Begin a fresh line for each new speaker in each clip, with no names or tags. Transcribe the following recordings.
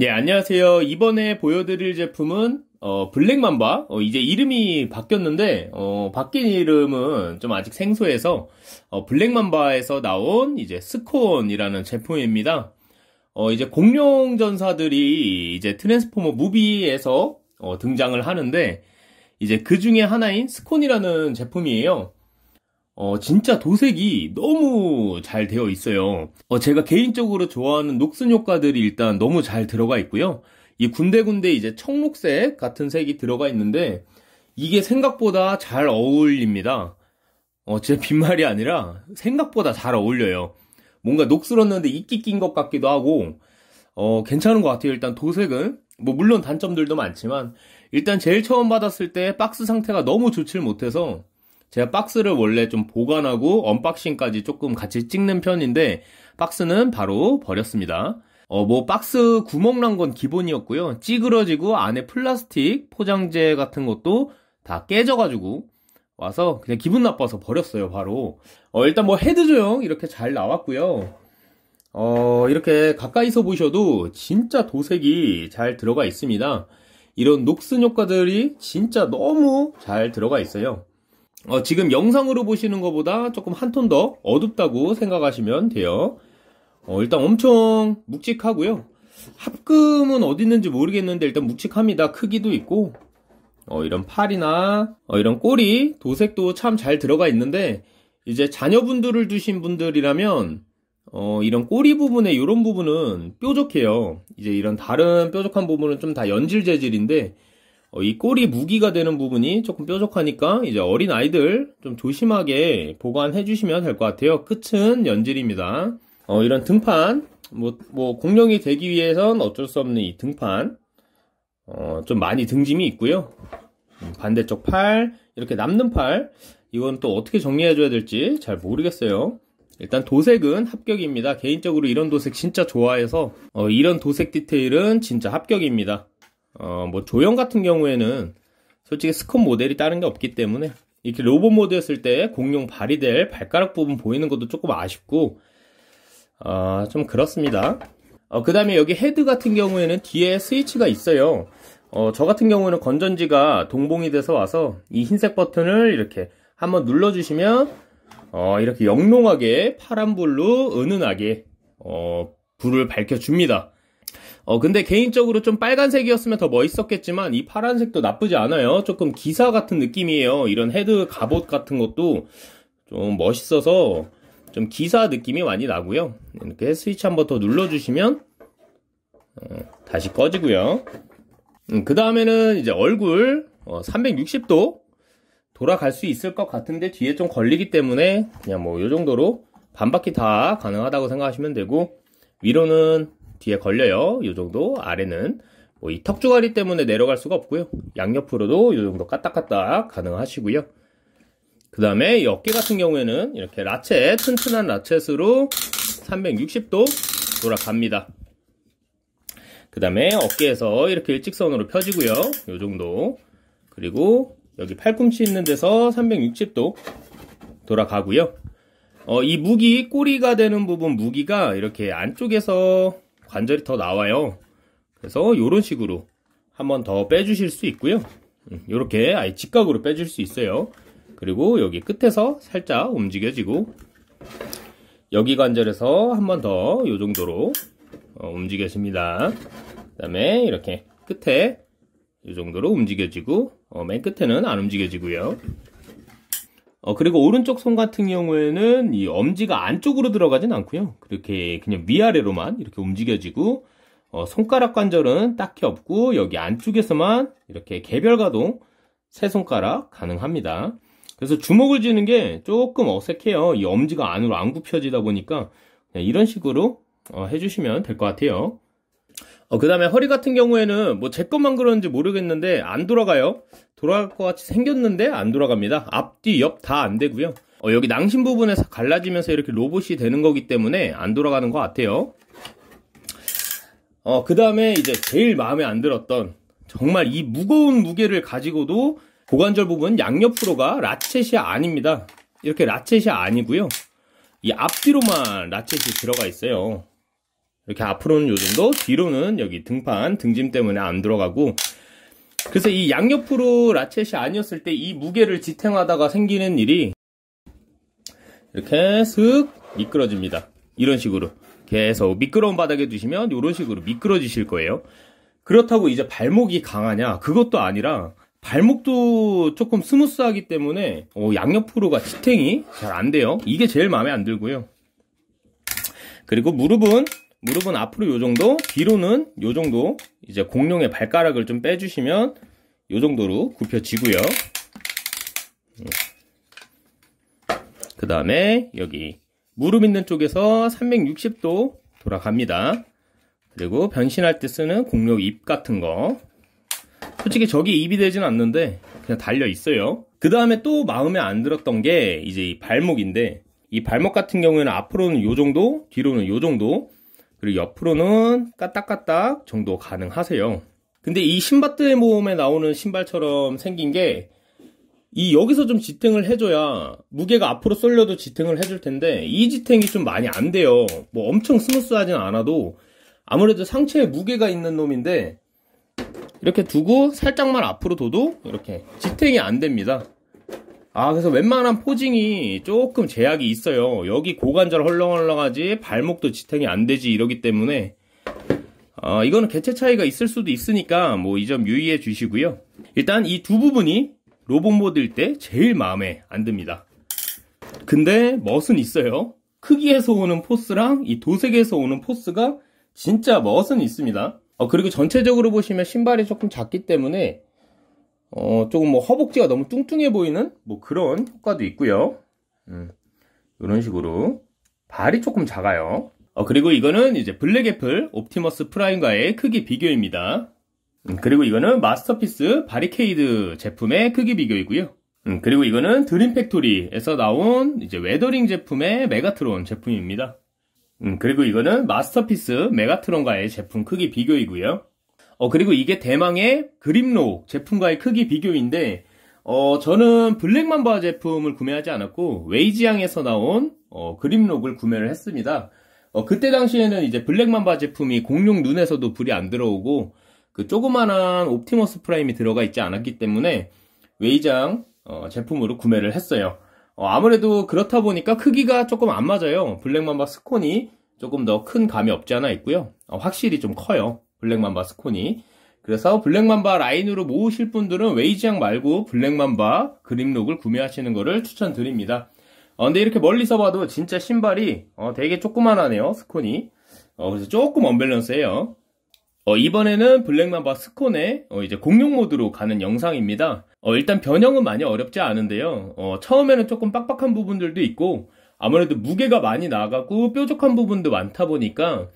네, 안녕하세요. 이번에 보여드릴 제품은 어, 블랙맘바. 어, 이제 이름이 바뀌었는데 어, 바뀐 이름은 좀 아직 생소해서 어, 블랙맘바에서 나온 이제 스콘이라는 제품입니다. 어, 이제 공룡 전사들이 이제 트랜스포머 무비에서 어, 등장을 하는데 이제 그 중에 하나인 스콘이라는 제품이에요. 어, 진짜 도색이 너무 잘 되어 있어요. 어, 제가 개인적으로 좋아하는 녹슨 효과들이 일단 너무 잘 들어가 있고요. 이 군데군데 이제 청록색 같은 색이 들어가 있는데 이게 생각보다 잘 어울립니다. 어, 제 빈말이 아니라 생각보다 잘 어울려요. 뭔가 녹슬었는데 이끼 낀것 같기도 하고 어, 괜찮은 것 같아요. 일단 도색은 뭐 물론 단점들도 많지만 일단 제일 처음 받았을 때 박스 상태가 너무 좋질 못해서 제가 박스를 원래 좀 보관하고 언박싱까지 조금 같이 찍는 편인데 박스는 바로 버렸습니다. 어, 뭐 박스 구멍 난 건 기본이었고요. 찌그러지고 안에 플라스틱 포장재 같은 것도 다 깨져가지고 와서 그냥 기분 나빠서 버렸어요 바로 어, 일단 뭐 헤드 조형 이렇게 잘 나왔고요 어, 이렇게 가까이서 보셔도 진짜 도색이 잘 들어가 있습니다 이런 녹슨 효과들이 진짜 너무 잘 들어가 있어요 어, 지금 영상으로 보시는 것보다 조금 한 톤 더 어둡다고 생각하시면 돼요 어, 일단 엄청 묵직하고요 합금은 어디 있는지 모르겠는데 일단 묵직합니다 크기도 있고 어, 이런 팔이나 어, 이런 꼬리 도색도 참 잘 들어가 있는데 이제 자녀분들을 두신 분들이라면 어, 이런 꼬리 부분에 이런 부분은 뾰족해요. 이제 이런 다른 뾰족한 부분은 좀 다 연질 재질인데 어, 이 꼬리 무기가 되는 부분이 조금 뾰족하니까 이제 어린 아이들 좀 조심하게 보관해 주시면 될 것 같아요. 끝은 연질입니다. 어, 이런 등판 뭐, 뭐 공룡이 되기 위해선 어쩔 수 없는 이 등판 어, 좀 많이 등짐이 있고요. 음, 반대쪽 팔, 이렇게 남는 팔, 이건 또 어떻게 정리해줘야 될지 잘 모르겠어요. 일단 도색은 합격입니다. 개인적으로 이런 도색 진짜 좋아해서 어, 이런 도색 디테일은 진짜 합격입니다. 어, 뭐 조형 같은 경우에는 솔직히 스컷 모델이 다른 게 없기 때문에 이렇게 로봇 모드였을 때 공룡 발이 될 발가락 부분 보이는 것도 조금 아쉽고 어, 좀 그렇습니다. 어, 그 다음에 여기 헤드 같은 경우에는 뒤에 스위치가 있어요. 어, 저 같은 경우는 건전지가 동봉이 돼서 와서 이 흰색 버튼을 이렇게 한번 눌러주시면 어, 이렇게 영롱하게 파란불로 은은하게 어, 불을 밝혀줍니다. 어, 근데 개인적으로 좀 빨간색이었으면 더 멋있었겠지만 이 파란색도 나쁘지 않아요. 조금 기사 같은 느낌이에요. 이런 헤드 갑옷 같은 것도 좀 멋있어서 좀 기사 느낌이 많이 나고요. 이렇게 스위치 한번 더 눌러주시면 어, 다시 꺼지고요. 음, 그 다음에는 이제 얼굴 어, 360도 돌아갈 수 있을 것 같은데 뒤에 좀 걸리기 때문에 그냥 뭐 이 정도로 반 바퀴 다 가능하다고 생각하시면 되고 위로는 뒤에 걸려요. 이 정도 아래는 뭐 이 턱주가리 때문에 내려갈 수가 없고요. 양옆으로도 이 정도 까딱까딱 가능하시고요. 그 다음에 이 어깨 같은 경우에는 이렇게 라쳇 튼튼한 라쳇으로 360도 돌아갑니다. 그 다음에 어깨에서 이렇게 일직선으로 펴지고요. 요 정도. 그리고 여기 팔꿈치 있는 데서 360도 돌아가고요. 어, 이 무기 꼬리가 되는 부분 무기가 이렇게 안쪽에서 관절이 더 나와요. 그래서 이런 식으로 한번더 빼주실 수 있고요. 이렇게 음, 아예 직각으로 빼줄 수 있어요. 그리고 여기 끝에서 살짝 움직여지고 여기 관절에서 한번더 이 정도로 어, 움직여집니다. 그 다음에 이렇게 끝에 이 정도로 움직여지고 어, 맨 끝에는 안 움직여지고요. 어, 그리고 오른쪽 손 같은 경우에는 이 엄지가 안쪽으로 들어가진 않고요. 그렇게 그냥 위아래로만 이렇게 움직여지고 어, 손가락 관절은 딱히 없고 여기 안쪽에서만 이렇게 개별 가동 세 손가락 가능합니다. 그래서 주먹을 쥐는 게 조금 어색해요. 이 엄지가 안으로 안 굽혀지다 보니까 이런 식으로 어, 해주시면 될 것 같아요. 어, 그 다음에 허리 같은 경우에는 뭐 제 것만 그런지 모르겠는데 안 돌아가요. 돌아갈 것 같이 생겼는데 안 돌아갑니다. 앞뒤 옆 다 안 되고요. 어, 여기 낭심 부분에서 갈라지면서 이렇게 로봇이 되는 거기 때문에 안 돌아가는 것 같아요. 어, 그 다음에 이제 제일 마음에 안 들었던 정말 이 무거운 무게를 가지고도 고관절 부분 양옆으로가 라쳇이 아닙니다. 이렇게 라쳇이 아니고요. 이 앞뒤로만 라쳇이 들어가 있어요. 이렇게 앞으로는 요즘도 뒤로는 여기 등판 등짐 때문에 안 들어가고 그래서 이 양옆으로 라쳇이 아니었을 때 이 무게를 지탱하다가 생기는 일이 이렇게 슥 미끄러집니다. 이런 식으로 계속 미끄러운 바닥에 두시면 이런 식으로 미끄러지실 거예요. 그렇다고 이제 발목이 강하냐 그것도 아니라 발목도 조금 스무스하기 때문에 어, 양옆으로가 지탱이 잘 안 돼요. 이게 제일 마음에 안 들고요. 그리고 무릎은 무릎은 앞으로 요 정도, 뒤로는 요 정도, 이제 공룡의 발가락을 좀 빼주시면 요 정도로 굽혀지고요. 그 다음에 여기 무릎 있는 쪽에서 360도 돌아갑니다. 그리고 변신할 때 쓰는 공룡 입 같은 거. 솔직히 저기 입이 되진 않는데 그냥 달려 있어요. 그 다음에 또 마음에 안 들었던 게 이제 이 발목인데 이 발목 같은 경우에는 앞으로는 요 정도, 뒤로는 요 정도 그리고 옆으로는 까딱까딱 정도 가능하세요. 근데 이 신밧드의 모험에 나오는 신발처럼 생긴 게 이 여기서 좀 지탱을 해줘야 무게가 앞으로 쏠려도 지탱을 해줄 텐데 이 지탱이 좀 많이 안 돼요. 뭐 엄청 스무스하진 않아도 아무래도 상체에 무게가 있는 놈인데 이렇게 두고 살짝만 앞으로 둬도 이렇게 지탱이 안 됩니다. 아, 그래서 웬만한 포징이 조금 제약이 있어요. 여기 고관절 헐렁헐렁하지, 발목도 지탱이 안 되지, 이러기 때문에. 어, 이거는 개체 차이가 있을 수도 있으니까, 뭐, 이 점 유의해 주시고요. 일단 이 두 부분이 로봇모드일 때 제일 마음에 안 듭니다. 근데 멋은 있어요. 크기에서 오는 포스랑 이 도색에서 오는 포스가 진짜 멋은 있습니다. 어, 그리고 전체적으로 보시면 신발이 조금 작기 때문에 어, 조금 뭐 허벅지가 너무 뚱뚱해 보이는 뭐 그런 효과도 있고요. 음, 이런 식으로 발이 조금 작아요. 어, 그리고 이거는 이제 블랙 애플 옵티머스 프라임과의 크기 비교입니다. 음, 그리고 이거는 마스터피스 바리케이드 제품의 크기 비교이고요. 음, 그리고 이거는 드림 팩토리에서 나온 이제 웨더링 제품의 메가트론 제품입니다. 음, 그리고 이거는 마스터피스 메가트론과의 제품 크기 비교이고요. 어, 그리고 이게 대망의 그림록 제품과의 크기 비교인데, 어, 저는 블랙맘바 제품을 구매하지 않았고, 웨이지향에서 나온, 어, 그림록을 구매를 했습니다. 어, 그때 당시에는 이제 블랙맘바 제품이 공룡 눈에서도 불이 안 들어오고, 그 조그만한 옵티머스 프라임이 들어가 있지 않았기 때문에, 웨이장, 어, 제품으로 구매를 했어요. 어, 아무래도 그렇다 보니까 크기가 조금 안 맞아요. 블랙맘바 스콘이 조금 더 큰 감이 없지 않아 있고요. 어, 확실히 좀 커요. 블랙맘바 스콘이. 그래서 블랙맘바 라인으로 모으실 분들은 웨이지향 말고 블랙맘바 그림록을 구매하시는 것을 추천드립니다. 어, 근데 이렇게 멀리서 봐도 진짜 신발이 어, 되게 조그만하네요. 스콘이. 어, 그래서 조금 언밸런스해요. 어, 이번에는 블랙맘바 스콘의 어, 이제 공룡 모드로 가는 영상입니다. 어, 일단 변형은 많이 어렵지 않은데요. 어, 처음에는 조금 빡빡한 부분들도 있고 아무래도 무게가 많이 나가고 뾰족한 부분도 많다 보니까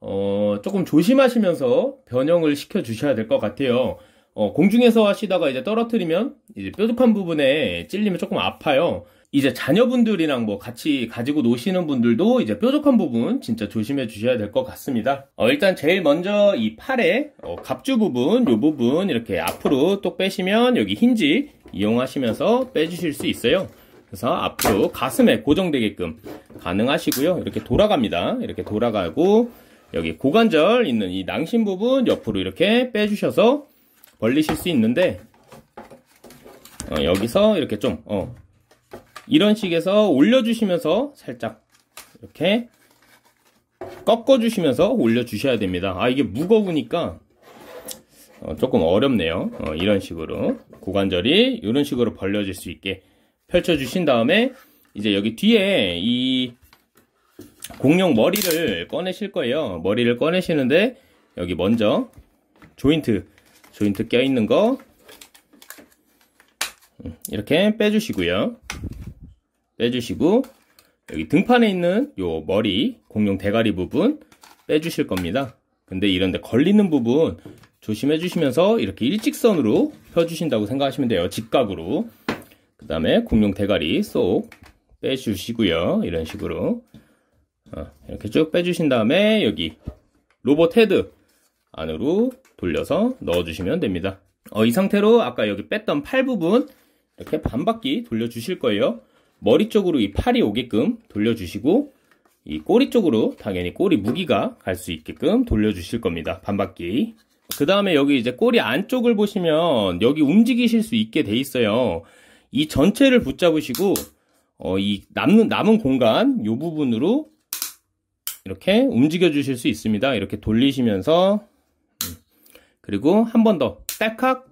어, 조금 조심하시면서 변형을 시켜 주셔야 될 것 같아요. 어, 공중에서 하시다가 이제 떨어뜨리면 이제 뾰족한 부분에 찔리면 조금 아파요. 이제 자녀분들이랑 뭐 같이 가지고 노시는 분들도 이제 뾰족한 부분 진짜 조심해 주셔야 될 것 같습니다. 어, 일단 제일 먼저 이 팔의 어, 갑주 부분, 요 부분 이렇게 앞으로 또 빼시면 여기 힌지 이용하시면서 빼주실 수 있어요. 그래서 앞으로 가슴에 고정되게끔 가능하시고요. 이렇게 돌아갑니다. 이렇게 돌아가고 여기 고관절 있는 이 낭심 부분 옆으로 이렇게 빼주셔서 벌리실 수 있는데 어, 여기서 이렇게 좀 어, 이런 식에서 올려주시면서 살짝 이렇게 꺾어주시면서 올려주셔야 됩니다. 아 이게 무거우니까 어, 조금 어렵네요. 어, 이런 식으로 고관절이 이런 식으로 벌려질 수 있게 펼쳐주신 다음에 이제 여기 뒤에 이 공룡 머리를 꺼내실 거예요. 머리를 꺼내시는데 여기 먼저 조인트, 조인트 껴있는 거 음, 이렇게 빼주시고요. 빼주시고 여기 등판에 있는 요 머리, 공룡 대가리 부분 빼주실 겁니다. 근데 이런데 걸리는 부분 조심해 주시면서 이렇게 일직선으로 펴주신다고 생각하시면 돼요. 직각으로. 그 다음에 공룡 대가리 쏙 빼주시고요. 이런 식으로. 어, 이렇게 쭉 빼주신 다음에 여기 로봇 헤드 안으로 돌려서 넣어주시면 됩니다. 어, 이 상태로 아까 여기 뺐던 팔 부분 이렇게 반바퀴 돌려주실 거예요. 머리 쪽으로 이 팔이 오게끔 돌려주시고 이 꼬리 쪽으로 당연히 꼬리 무기가 갈 수 있게끔 돌려주실 겁니다. 반바퀴. 그 다음에 여기 이제 꼬리 안쪽을 보시면 여기 움직이실 수 있게 돼 있어요. 이 전체를 붙잡으시고 어, 이 남는 남은 공간 이 부분으로 이렇게 움직여 주실 수 있습니다. 이렇게 돌리시면서 음, 그리고 한 번 더 딸칵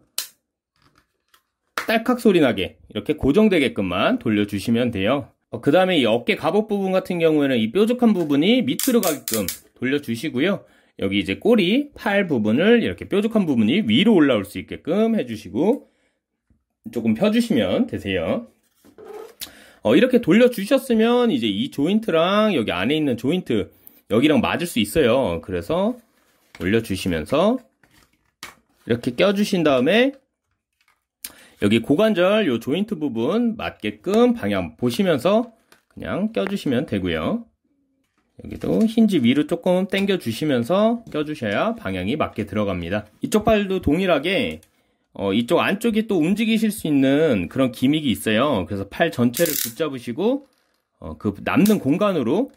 딸칵 소리 나게 이렇게 고정되게끔만 돌려주시면 돼요. 어, 그 다음에 이 어깨 갑옷 부분 같은 경우에는 이 뾰족한 부분이 밑으로 가게끔 돌려주시고요. 여기 이제 꼬리, 팔 부분을 이렇게 뾰족한 부분이 위로 올라올 수 있게끔 해주시고 조금 펴주시면 되세요. 어, 이렇게 돌려주셨으면 이제 이 조인트랑 여기 안에 있는 조인트 여기랑 맞을 수 있어요. 그래서 올려주시면서 이렇게 껴주신 다음에 여기 고관절 요 조인트 부분 맞게끔 방향 보시면서 그냥 껴주시면 되고요. 여기도 힌지 위로 조금 당겨 주시면서 껴주셔야 방향이 맞게 들어갑니다. 이쪽 발도 동일하게 어, 이쪽 안쪽이 또 움직이실 수 있는 그런 기믹이 있어요. 그래서 팔 전체를 붙잡으시고 어, 그 남는 공간으로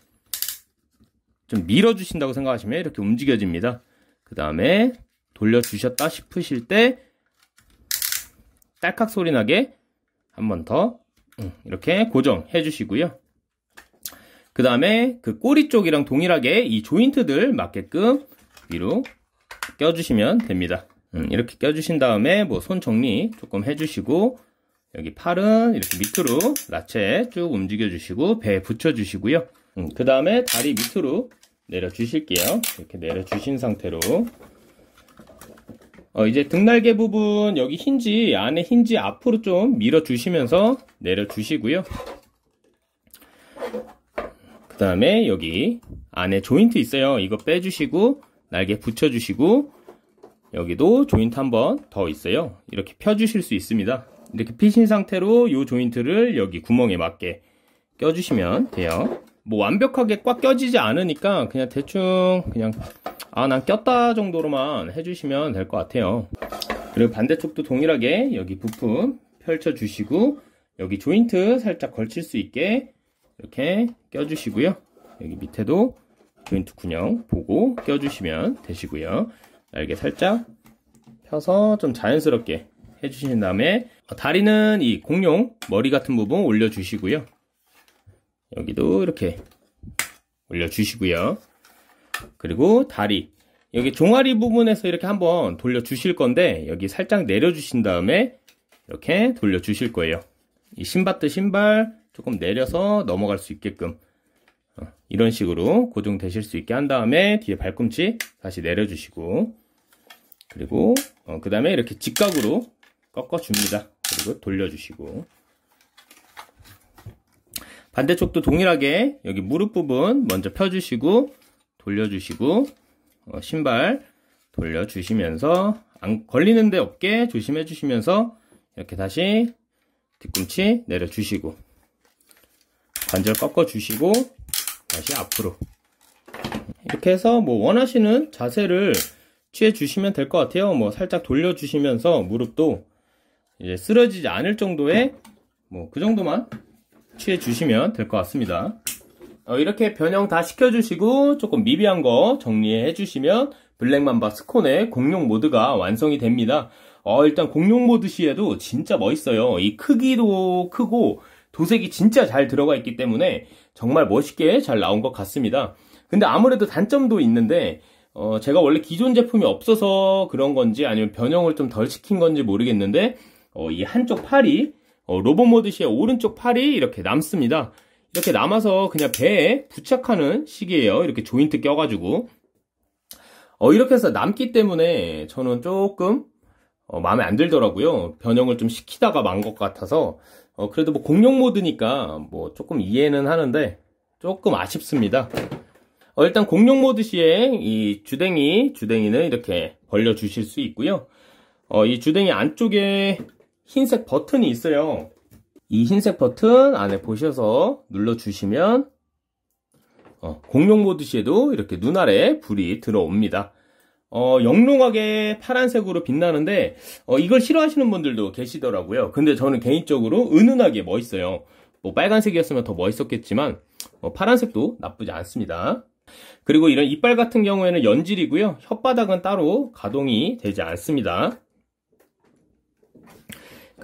좀 밀어주신다고 생각하시면 이렇게 움직여집니다. 그 다음에 돌려주셨다 싶으실 때 딸칵 소리 나게 한 번더 음, 이렇게 고정해 주시고요. 그 다음에 그 꼬리 쪽이랑 동일하게 이 조인트들 맞게끔 위로 껴주시면 됩니다. 음, 이렇게 껴주신 다음에 뭐 손 정리 조금 해주시고 여기 팔은 이렇게 밑으로 라체 쭉 움직여주시고 배에 붙여주시고요. 음, 그 다음에 다리 밑으로 내려주실게요. 이렇게 내려주신 상태로 어, 이제 등날개 부분 여기 힌지 안에 힌지 앞으로 좀 밀어주시면서 내려주시고요. 그 다음에 여기 안에 조인트 있어요. 이거 빼주시고 날개 붙여주시고 여기도 조인트 한 번 더 있어요. 이렇게 펴주실 수 있습니다. 이렇게 피신 상태로 이 조인트를 여기 구멍에 맞게 껴주시면 돼요. 뭐 완벽하게 꽉 껴지지 않으니까 그냥 대충 그냥 아 난 꼈다 정도로만 해주시면 될 것 같아요 그리고 반대쪽도 동일하게 여기 부품 펼쳐 주시고 여기 조인트 살짝 걸칠 수 있게 이렇게 껴주시고요 여기 밑에도 조인트 군형 보고 껴주시면 되시고요 날개 살짝 펴서 좀 자연스럽게 해주신 다음에 다리는 이 공룡 머리 같은 부분 올려주시고요 여기도 이렇게 올려주시고요. 그리고 다리 여기 종아리 부분에서 이렇게 한번 돌려주실 건데 여기 살짝 내려주신 다음에 이렇게 돌려주실 거예요. 이 신밧드 신발 조금 내려서 넘어갈 수 있게끔 어, 이런 식으로 고정되실 수 있게 한 다음에 뒤에 발꿈치 다시 내려주시고 그리고 어, 그 다음에 이렇게 직각으로 꺾어줍니다. 그리고 돌려주시고 반대쪽도 동일하게 여기 무릎 부분 먼저 펴주시고 돌려주시고 어, 신발 돌려주시면서 안 걸리는 데 없게 조심해 주시면서 이렇게 다시 뒤꿈치 내려주시고 관절 꺾어주시고 다시 앞으로 이렇게 해서 뭐 원하시는 자세를 취해 주시면 될 것 같아요 뭐 살짝 돌려주시면서 무릎도 이제 쓰러지지 않을 정도의 뭐그 정도만 취해 주시면 될 것 같습니다. 어, 이렇게 변형 다 시켜주시고 조금 미비한 거 정리해 주시면 블랙맘바 스콘의 공룡 모드가 완성이 됩니다. 어, 일단 공룡 모드 시에도 진짜 멋있어요. 이 크기도 크고 도색이 진짜 잘 들어가 있기 때문에 정말 멋있게 잘 나온 것 같습니다. 근데 아무래도 단점도 있는데 어, 제가 원래 기존 제품이 없어서 그런 건지 아니면 변형을 좀 덜 시킨 건지 모르겠는데 어, 이 한쪽 팔이 어, 로봇모드시의 오른쪽 팔이 이렇게 남습니다. 이렇게 남아서 그냥 배에 부착하는 식이에요. 이렇게 조인트 껴가지고. 어, 이렇게 해서 남기 때문에 저는 조금 어, 마음에 안 들더라고요. 변형을 좀 시키다가 만 것 같아서. 어, 그래도 뭐 공룡 모드니까 뭐 조금 이해는 하는데 조금 아쉽습니다. 어, 일단 공룡 모드 시에 이 주댕이, 주댕이는 이렇게 벌려 주실 수 있고요. 어, 이 주댕이 안쪽에 흰색 버튼이 있어요. 이 흰색 버튼 안에 보셔서 눌러주시면 어, 공룡 보드시에도 이렇게 눈알에 불이 들어옵니다. 어, 영롱하게 파란색으로 빛나는데 어, 이걸 싫어하시는 분들도 계시더라고요. 근데 저는 개인적으로 은은하게 멋있어요. 뭐 빨간색이었으면 더 멋있었겠지만 어, 파란색도 나쁘지 않습니다. 그리고 이런 이빨 같은 경우에는 연질이고요. 혓바닥은 따로 가동이 되지 않습니다.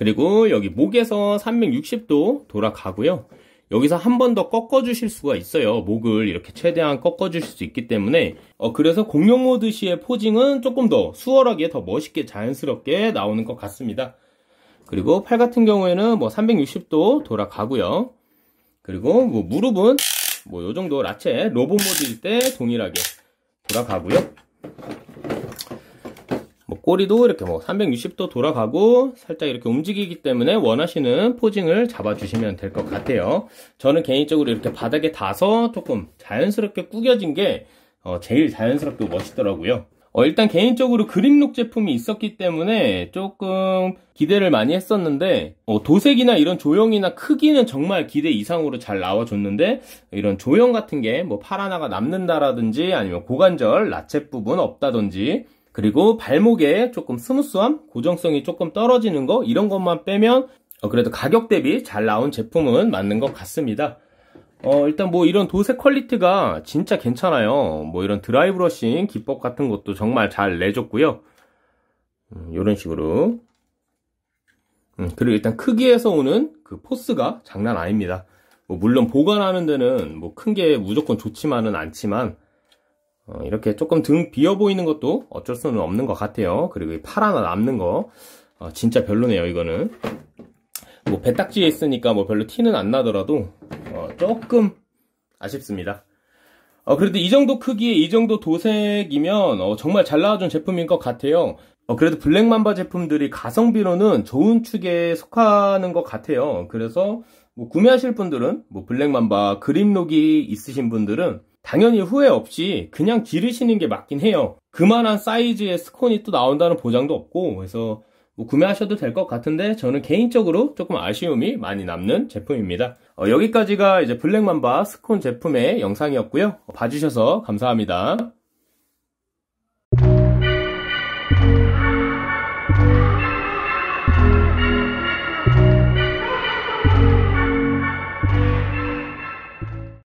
그리고 여기 목에서 360도 돌아가고요. 여기서 한 번 더 꺾어주실 수가 있어요. 목을 이렇게 최대한 꺾어주실 수 있기 때문에 어, 그래서 공룡 모드 시의 포징은 조금 더 수월하게 더 멋있게 자연스럽게 나오는 것 같습니다. 그리고 팔 같은 경우에는 뭐 360도 돌아가고요. 그리고 뭐 무릎은 뭐 요 정도 라체 로봇 모드일 때 동일하게 돌아가고요. 꼬리도 이렇게 뭐 360도 돌아가고 살짝 이렇게 움직이기 때문에 원하시는 포징을 잡아주시면 될 것 같아요. 저는 개인적으로 이렇게 바닥에 닿아서 조금 자연스럽게 꾸겨진 게 어, 제일 자연스럽고 멋있더라고요. 어, 일단 개인적으로 그림록 제품이 있었기 때문에 조금 기대를 많이 했었는데 어, 도색이나 이런 조형이나 크기는 정말 기대 이상으로 잘 나와줬는데 이런 조형 같은 게 뭐 팔 하나가 남는다라든지 아니면 고관절 라쳇 부분 없다든지 그리고 발목에 조금 스무스함, 고정성이 조금 떨어지는 거 이런 것만 빼면 어, 그래도 가격 대비 잘 나온 제품은 맞는 것 같습니다. 어, 일단 뭐 이런 도색 퀄리티가 진짜 괜찮아요. 뭐 이런 드라이 브러싱 기법 같은 것도 정말 잘 내줬고요. 이런 음, 식으로. 음, 그리고 일단 크기에서 오는 그 포스가 장난 아닙니다. 뭐 물론 보관하는 데는 뭐 큰 게 무조건 좋지만은 않지만 어, 이렇게 조금 등 비어 보이는 것도 어쩔 수는 없는 것 같아요. 그리고 이 팔 하나 남는 거 어, 진짜 별로네요. 이거는 뭐 배딱지에 있으니까 뭐 별로 티는 안 나더라도 어, 조금 아쉽습니다. 어, 그래도 이 정도 크기에 이 정도 도색이면 어, 정말 잘 나와준 제품인 것 같아요. 어, 그래도 블랙맘바 제품들이 가성비로는 좋은 축에 속하는 것 같아요. 그래서 뭐 구매하실 분들은 뭐 블랙맘바 그림록이 있으신 분들은 당연히 후회 없이 그냥 기르시는 게 맞긴 해요. 그만한 사이즈의 스콘이 또 나온다는 보장도 없고 그래서 뭐 구매하셔도 될 것 같은데 저는 개인적으로 조금 아쉬움이 많이 남는 제품입니다. 어, 여기까지가 이제 블랙맘바 스콘 제품의 영상이었고요. 봐주셔서 감사합니다.